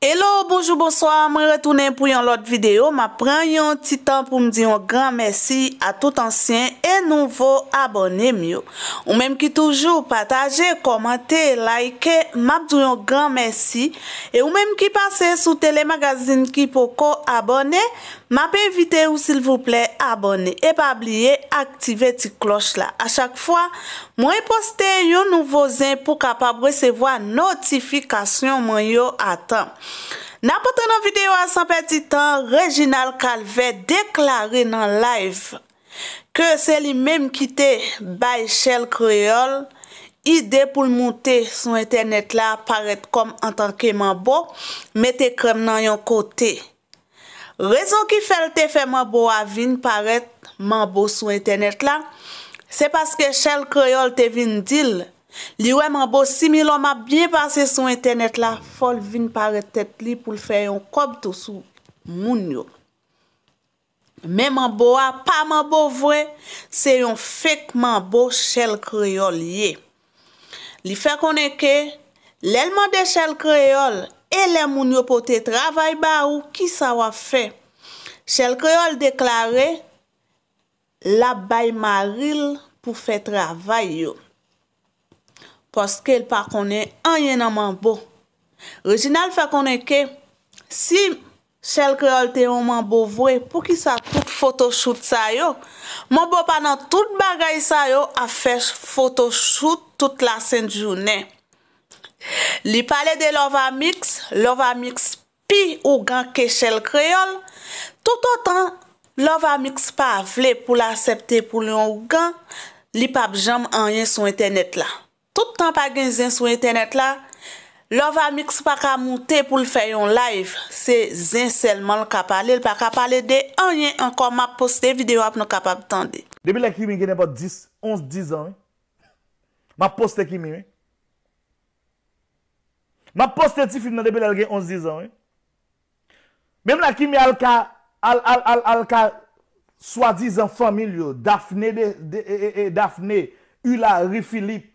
Hello, bonjou, bonsoi, mwen retounen pou yon lot videyo. Ma pren yon ti tan pou mdi yon gran mersi a tout ansyen e nouvo abone myo. Ou menm ki toujou pataje, komante, laike, map di yon gran mersi. E ou menm ki pase sou telemagazin ki pou ko abone, map evite ou sil vouple abone. E pa bliye aktive ti kloch la. A chak fwa, mwen poste yon nouvo zin pou kapab resevo a notifikasyon mwen yo atan. Na pote nan videyo an san peti tan, Reginald Calvet deklari nan live ke se li mem ki te bay Chelle Creole ide pou l moun te sou internet la paret kom an tankeman bo me te krem nan yon kote. Rezon ki fel te feman bo avin paret man bo sou internet la se paske Chelle Creole te vin dil Li wè man bo similon ma bie pase sou internet la, fol vin pare tet li pou l fè yon kob to sou moun yo. Mè man bo a, pa man bo vwe, se yon fek man bo chèl kreol ye. Li fè konen ke, lèlman de chèl kreol, e lè moun yo pote travay ba ou ki sa wafè. Chèl kreol deklare, la bay ma ril pou fè travay yo. poske l pa konen anyen nan man bo. Regina l fa konen ke, si chel kreol te yon man bo vwe, pou ki sa kout fotoshout sa yo, man bo panan tout bagay sa yo, a fèch fotoshout tout la sen jounen. Li pale de l ova mix, l ova mix pi ou gan ke chel kreol, tout otan l ova mix pa vle pou l asepte pou l yon ou gan, li pa bjam anyen sou internet la. toutan pa gen zin sou internet la, lor va mik si pa ka moute pou l fè yon live, se zin selman l ka pale, l pa ka pale de, an yon ankon ma poste video ap nou kapap tande. Debe lè ki mi gen apot 10, 11, 10 an, ma poste ki mi, ma poste ti film nan debe lè gen 11, 10 an, menm la ki mi al ka, al al al al al ka, swadi zan famil yo, Daphne de, Daphne, Hula, Ri Philippe,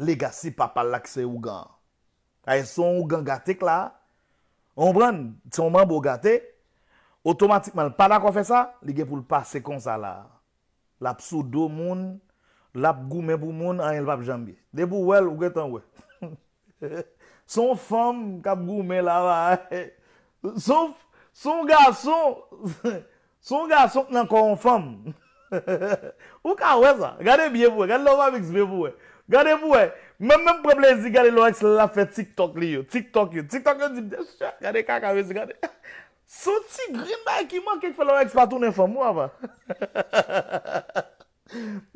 Lega si papal lakse ougan. Aye, son ougan gatik la, onbran, ti yonman bo gate, otomatikman lpada kon fe sa, li ge pou lpase kon sa la. Lap su do moun, lap goume bou moun, an yilvap jambi. De bou wel, ougetan we. Son fom kap goume la va. Son, son gason, son gason nan kon fom. Ou ka we sa? Gade bie pou we, gade lova miks bie pou we. Gade mwè, mwen mwen problem zi gade lorèks la fè tiktok li yo, tiktok yo, tiktok yo zi, gade kaka wè zi, gade. Sou ti grin da ek iman kek fè lorèks patounen fò mwè wè.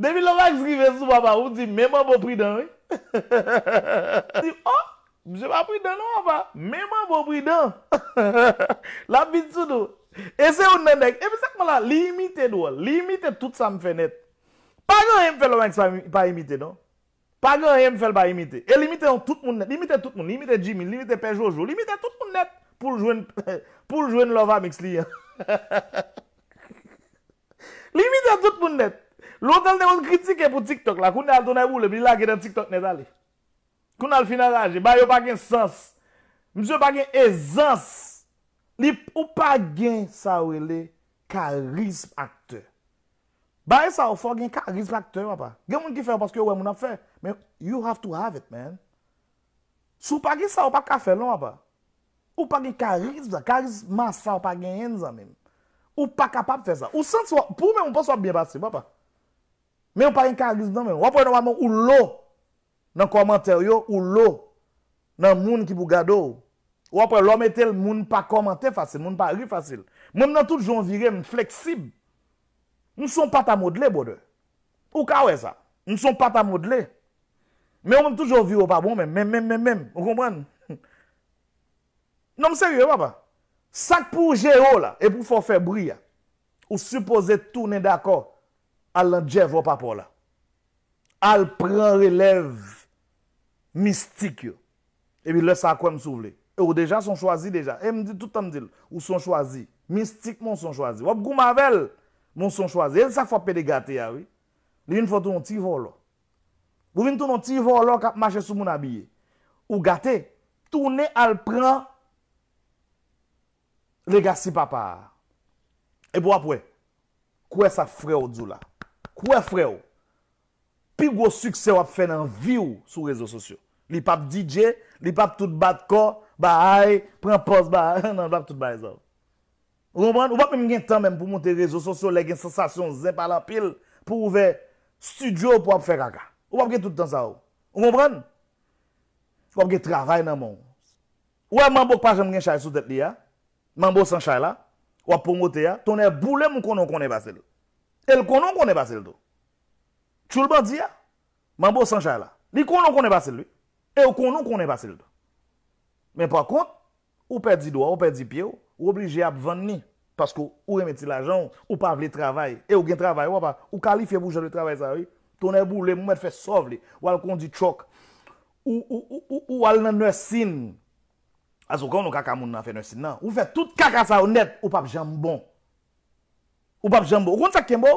Demi lorèks givè sou wè wè, ou zi, mè mwen bo pridè wè. Di, oh, jè mwen pridè nou wè wè, mè mwen bo pridè. La bit sou nou, ese ou nende ek, epi sak mwè la, li imite nou wè, li imite tout sa mwen fè net. Pa gen yon fè lorèks pa imite nou? Pa gen yon yon fel ba imite. E li imite yon tout moun net. Li imite tout moun. Li imite Jimmy. Li imite Pejojo. Li imite tout moun net. Poul jwen Love Amix li. Li imite tout moun net. L'hotel de yon kritik e pou TikTok la. Koun al donè ou le. Pili la gè den TikTok net ale. Koun al final anje. Bayo pa gen sens. Mse pa gen ezans. Li ou pa gen sawele karism akteur. Baye sa ou fò gen karizm ak tè wap pa. Gen moun ki fè wap aske yo wè e moun ap fè. Men, you have to have it, men. Sou pa gen sa ou pa ka fè lè wap pa. Ou pa gen karizm zè. Karizm mas sa ou pa gen yen zè men. Ou pa kapap fè zè. Ou sens wap, pou men moun pas wap biye basib wap pa. Men wap pa gen karizm zè men. Wap wè nan waman ou lo nan komantè yo. Ou lo nan moun ki pou gado ou. Wap wè lò me tel moun pa komantè fasil. Moun pa ri fasil. Moun nan tout jou an virem fleksib. Mwen son pata modle bodo. Ou ka we sa? Mwen son pata modle. Men wèm toujou vi wèp apon men. Men men men men. Ou kompren? Nan mwen seri wè wèp apon. Sak pou jè wèp apon la. E pou fò fè brie. Ou suppose tou nè d'akò. Al l'anjè wèp apon la. Al prè relèv. Mistik yo. E bi lè sa kwen msouvle. E wèm dejan son chwazi dejan. E mdi tout an mdil. Ou son chwazi. Mistik mwen son chwazi. Wèp goum avèl. Monson chwaze, el sa fwa pe de gate ya we. Li vin fwa tou nou ti vo lo. Bou vin tou nou ti vo lo kap mache sou moun abye. Ou gate, tou ne al pran legacy papa. E pou apwe, kwe sa freo dzou la. Kwe freo. Pi gwo sukse wap fe nan view sou rezo sosyo. Li pap DJ, li pap tout bat ko, ba hay, pran pos ba hay, nan pap tout bay zon. Ou wap men gen tan men pou monte rezo sosyo le gen sensasyon zen pala pil pou ouve studio pou wap fe kaka. Ou wap gen tout tan sa ou. Ou wap gen travay nan moun. Ou wap man bok pa jen men gen chay sou tepli ya. Man bok san chay la. Ou wap pou mote ya. Ton e boule moun konon konen vase li. El konon konen vase li do. Choul ban di ya. Man bok san chay la. Li konon konen vase li. El konon konen vase li do. Men po akont, ou pe di do a, ou pe di pi yo. Ou oblije ap van ni. Paske ou remeti la jan, ou pa vle travay. E ou gen travay wapa. Ou kalife bou jen le travay sa we. Tone bou le mou et fe sov le. Ou al kondi chok. Ou al nan nwesin. Azo kon nou kaka moun nan fe nwesin nan. Ou fe tout kaka sa ou net. Ou pap jambon. Ou pap jambon. Ou kondi sa kembo?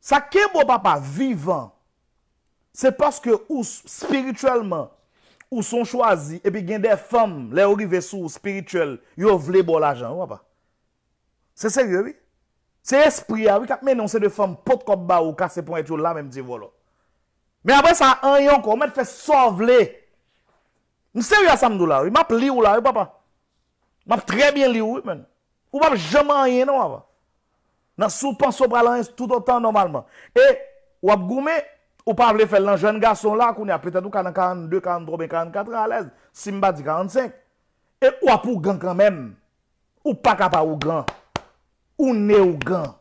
Sa kembo papa vivan. Se paske ou spirituelman. ou son chwazi, epi gen de fèm, le orive sou, spirituel, yo vle bol ajan, wap pa. Se seri, wi? se espri a, wik ap men yon se de fèm, pot kop ba ou, kase pou et yo la, men di volo. Men apre sa, an yon ko, men fè so vle. Ni seri a sa mdou la, wik map li ou la, wik wap pa. Map trey bien li ou, wik men. Wik wap jaman yon, wap pa. Nan sou pan, sou pralans, tout otan normalman. E, wap goume, wap gome, Ou pa avle fel nan jen gason la kou ni apetatou 42, 43, 44 a lez, Simba di 45. E wap ou gan kan men, ou pa kapa ou gan, ou ne ou gan.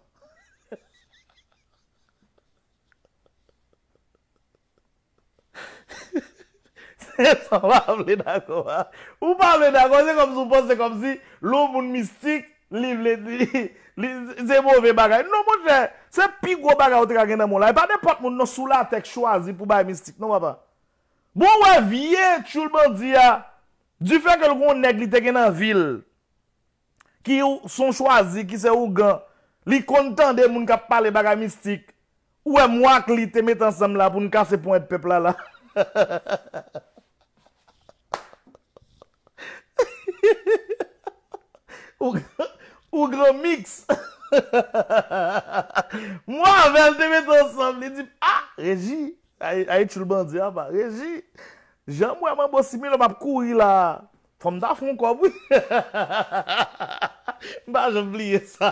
Se san wap avle dago, ou pa avle dago, se kom si ou pos, se kom si, loun moun mistik. Li vle di... Li ze mouve bagay. Non moun jen, se pigou bagay outre a gen nan moun la. E pa de pot moun nan soula tek chwazi pou bagay mistik. Non moun pa. Moun wè vie, choulman di ya. Du fe ke l kon neg li tek gen nan vil. Ki yon son chwazi, ki se ougan. Li kontande moun ka pale bagay mistik. Wè mou ak li te met ansam la pou n ka se pon et pepla la. Ogan. Ou glomiks. Mwa ven demet ansan. Me di, ah, reji. Aye, aye, choulbandi, apa. Reji. Jèm wè mwen bò simil wè mwen kouri la. Fèm da foun kòp wè. Mwa jèm blie sa.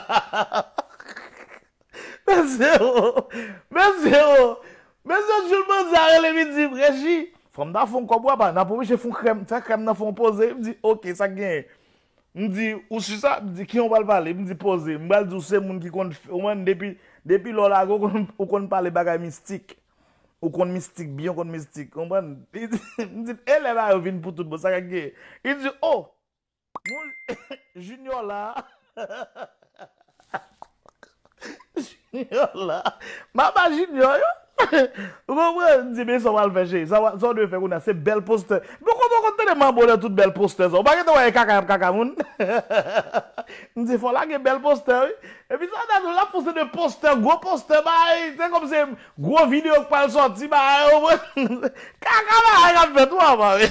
Mè zè wò. Mè zè wò. Mè zè choulbandi, are le mi di. Reji. Fèm da foun kòp wè, apa. Nè pou mè chè foun krem. Fè krem nan foun pose. Mè di, ok, sa genye. Mwen di, ou si sa, mwen di, ki yon wale pale, mwen di pose, mwen wale di ou se moun ki kon, ou mwen depi, depi lor lago, ou kon pale bagay mistik, ou kon mistik, biyon kon mistik, kon mwen, mwen di, e lena yon vin pou tout bo, sakage, yon di, oh, mwen, jinyo la, jinyo la, mama jinyo yo, Ou mwen, di me, sa wal feche, sa wal, sa wal dewe fe kou nan se bel poster. Mwen bon, kon ton kontene man bonen tout bel poster sa. Ou baget woye kaka yap kaka moun? Di folan gen bel poster. E pi sa nan nou la poster de poster, gwo poster ba. E, Ten kom se gwo video kwa l so ti ba. E, kaka ba yap fe tou waman.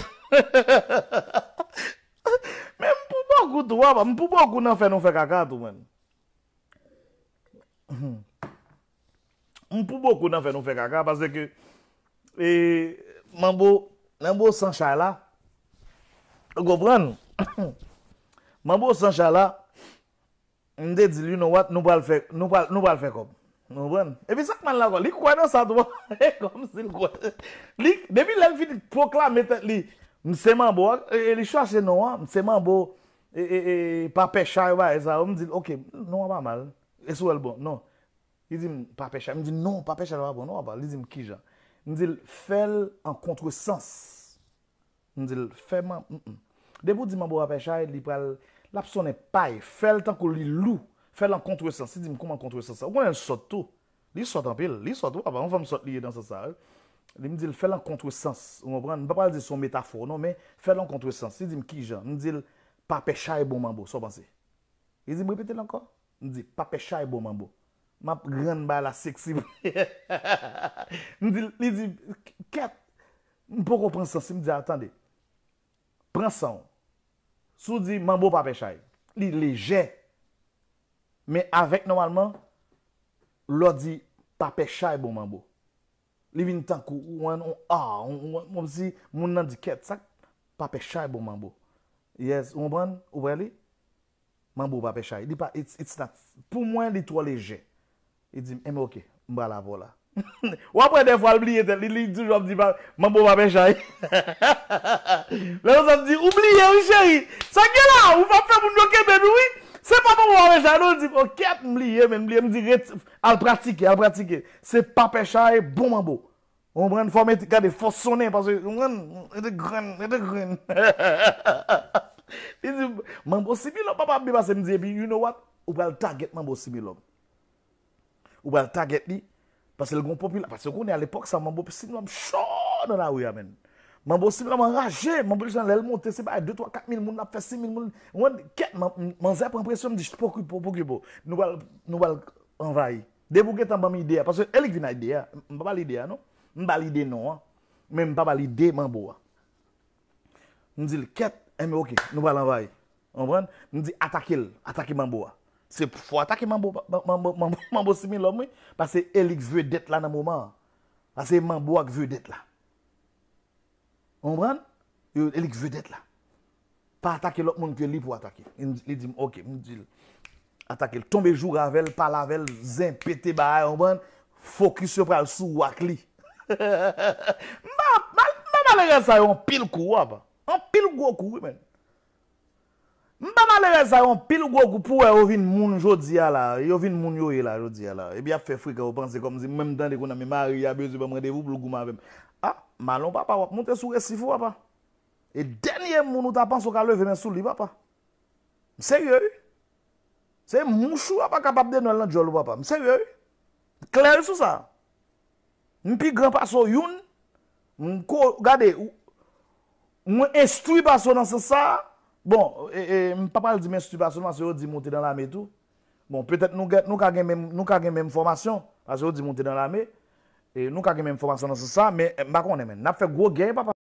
Men m pou mou kou tou waman. M pou mou kou nan fe nou fe kaka tou mwen. Hmm. M pou bokou nan fè nou fè kaka, pasè ke, man bo, nan bo san chay la, gobran nou, man bo san chay la, m de di, you know what, nou bal fè kom, nou bran, epi sakman lan kon, li kwa nan sa dwa, e kom, si l kwa, li, debi lèk fi di proklam, metè li, m seman bo, e li chwa se nou an, m seman bo, e, e, e, pa pe chay ba, e sa, m di, ok, nou an ban mal, e sou el bon, nou, Li di m pa pechay, mi di nou pa pechay la bono, non, apan, li di m ki jan. Ni di fel an kontresans. Ni di fel man, m m m. Debou di m an bo a pechay, li pral, la psonen paye, fel tan ko li lou, fel an kontresans. Li di m kon an kontresans. Ou kon an sot to? Li sot an pe, li sot to, apan, ou fèm sot liye dansan sa. Eh? Li mi di fel an kontresans, ou m wapran, mi pa pral di son metafor, nou, mi, fel an kontresans. Li di m ki jan, mi di, pa pechay eh, bon man bo, sou pa se. Li di m ripete lankan? Li di, pa pechay eh, bon man bo. Map gran ba la seksib. Li di ket. Mpoko pransan si mdi atande. Pransan. Sou di mambo papechay. Li leje. Me avek normalman. Lo di papechay bon mambo. Li vin tankou. Ou an ou an. Moun nan di ket sak. Papechay bon mambo. Yes. Ou ban? Ou ven li? Mambo papechay. Li pa it's not. Pou mwen li to leje. I di, eme eh, okey, mbra la vola. Ou apre defo alblye, li li toujou apdi, mbo mba pechaye. Lè ou sa di, oublye, wè chèri, sa gè la, ou fap fèm, ou mbyo kebe, wè, se pap mbo mba pechaye, lè ou di, ou kèp mblye, mwen mblye, alpratike, alpratike, se pap pechaye, bon mbo. Ou mwen fòmè, kade fòsonè, ou mwen, rete kren, rete kren. I di, mbo similon, pap apbe basen di, you know what, ou pral target mbo similon. ou bien target parce que le grand populaire, parce on est à l'époque, ça de chaud dans la rue, amen. suis vraiment enragé, monter, c'est pas 2, 3, 4 000 fait 6 000 j'ai je me me dit, que, pour nous allons, nous Dès envahir. tu tant idée, parce que elle une idée, pas l'idée, non? l'idée, non, hein. mais pas l'idée, mambo. Hein. quête, eh, mais ok, nous allons envahir. On attaquer, attaquer mambo. Hein. Se fwa atake mambo si min lomwe, pa se elik vedet la nan mouman. Pa se mambo ak vedet la. Ombran? Elik vedet la. Pa atake lop moun ke li pou atake. Li di m, ok, m di l. Atake l. Tombe jou ravell, palavell, zin pete ba a, ombran? Fokis yo pral sou wak li. Ma, ma, ma, ma, ma, le gen sayon pil kou wap. An pil gwo kou wep men. Mpa malere sa yon pil gwo gwo pou e ovin moun jodi a la, yovin moun yo e la jodi a la, e bi ap fe frika ou panse kom zi, menm dan de konan mi marye, ya bezi be mwedevou blu gwo mwavem. Ha, malon papa wap, mwote sou resifou wapa, e denye moun ou ta panso ka leve men sou li wapa. Mseye yoy? Mseye mwushou wapa kapap de nou elan djol wapa, mseye yoy? Kleri sou sa? Mpi granpa sou yon, mwen kou, gade, mwen estoui baso nan se sa, Bon, e, e mpapal di men stupasyon asyo di monte dan la me tou. Bon, petet nou kagen men mnou kagen men mnou kagen men mnou fomasyon asyo di monte dan la me. E nou kagen men mnou fomasyon asyo sa. Men, mpapal, men, nap fe gwo genye papap.